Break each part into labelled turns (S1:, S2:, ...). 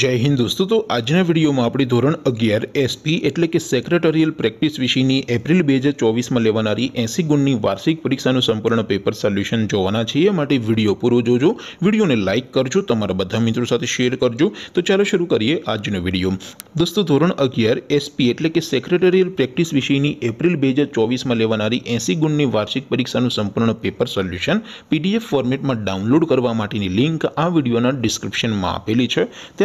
S1: જય હિન્દ દોસ્તો તો આજના વિડીયોમાં આપણે ધોરણ અગિયાર એસપી એટલે કે સેક્રેટરિયલ પ્રેક્ટિસ વિષયની એપ્રિલ બે હજાર ચોવીસમાં લેવાનારી એંસી ગુણની વાર્ષિક પરીક્ષાનું સંપૂર્ણ પેપર સોલ્યુશન જોવાના છીએ માટે વિડીયો પૂરો જોજો વિડીયોને લાઇક કરજો તમારા બધા મિત્રો સાથે શેર કરજો તો ચાલો શરૂ કરીએ આજનો વિડીયો દોસ્તો ધોરણ અગિયાર એસપી એટલે કે સેક્રેટરિયલ પ્રેક્ટિસ વિષયની એપ્રિલ બે હજાર ચોવીસમાં લેવાનારી એંસી ગુણની વાર્ષિક પરીક્ષાનું સંપૂર્ણ પેપર સોલ્યુશન પીડીએફ ફોર્મેટમાં ડાઉનલોડ કરવા માટેની લિંક આ વિડીયોના ડિસ્ક્રિપ્શનમાં આપેલી છે તે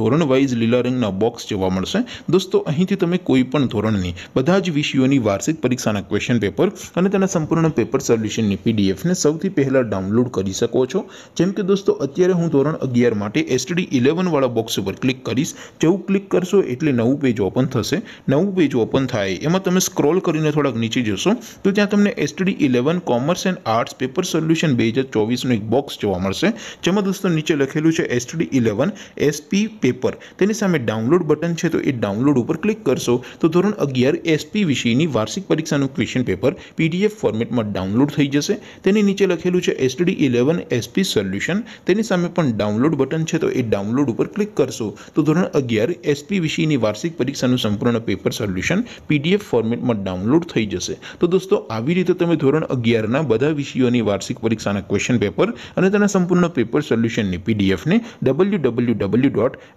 S1: ધોરણ વાઇઝ લીલા રંગના બોક્સ જોવા મળશે દોસ્તો અહીંથી તમે કોઈ પણ ધોરણની બધા જ વિષયોની વાર્ષિક પરીક્ષાના ક્વેશ્ચન પેપર અને તેના સંપૂર્ણ પેપર સોલ્યુશનની પીડીએફને સૌથી પહેલાં ડાઉનલોડ કરી શકો છો જેમ કે દોસ્તો અત્યારે હું ધોરણ અગિયાર માટે એસટીડી ઇલેવનવાળા બોક્સ ઉપર ક્લિક કરીશ જેવું ક્લિક કરશો એટલે નવું પેજ ઓપન થશે નવું પેજ ઓપન થાય એમાં તમે સ્ક્રોલ કરીને થોડાક નીચે જશો તો ત્યાં તમને STD eleven commerce and arts paper solution બે હજાર ચોવીસનું એક બોક્સ જોવા મળશે જેમાં દોસ્તો નીચે લખેલું છે એસટીડી ઇલેવન એસપી તે તેની સામે ડાઉનલોડ બટન છે તો એ ડાઉનલોડ ઉપર ક્લિક કરશો તો ધોરણ અગિયાર એસપી વિષયની વાર્ષિક પરીક્ષાનું ક્વેશ્ચન પેપર પીડીએફ ફોર્મેટમાં ડાઉનલોડ થઈ જશે તેની નીચે લખેલું છે એસટીડી ઇલેવન એસપી સોલ્યુશન તેની સામે પણ ડાઉનલોડ બટન છે તો એ ડાઉનલોડ ઉપર ક્લિક કરશો તો ધોરણ અગિયાર એસપી વિષયની વાર્ષિક પરીક્ષાનું સંપૂર્ણ પેપર સોલ્યુશન પીડીએફ ફોર્મેટમાં ડાઉનલોડ થઈ જશે તો દોસ્તો આવી રીતે તમે ધોરણ અગિયારના બધા વિષયોની વાર્ષિક પરીક્ષાના ક્વેશ્ચન પેપર અને તેના સંપૂર્ણ પેપર સોલ્યુશનની પીડીએફને ડબલ્યુ ડબલ્યુ ડબલ્યુ ડોટ